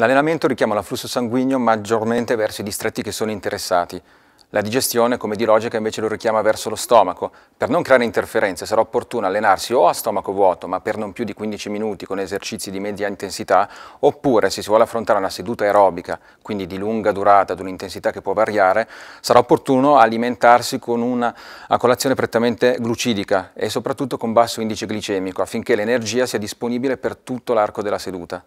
L'allenamento richiama l'afflusso sanguigno maggiormente verso i distretti che sono interessati. La digestione, come di logica, invece lo richiama verso lo stomaco. Per non creare interferenze sarà opportuno allenarsi o a stomaco vuoto, ma per non più di 15 minuti con esercizi di media intensità, oppure se si vuole affrontare una seduta aerobica, quindi di lunga durata, ad un'intensità che può variare, sarà opportuno alimentarsi con una colazione prettamente glucidica e soprattutto con basso indice glicemico, affinché l'energia sia disponibile per tutto l'arco della seduta.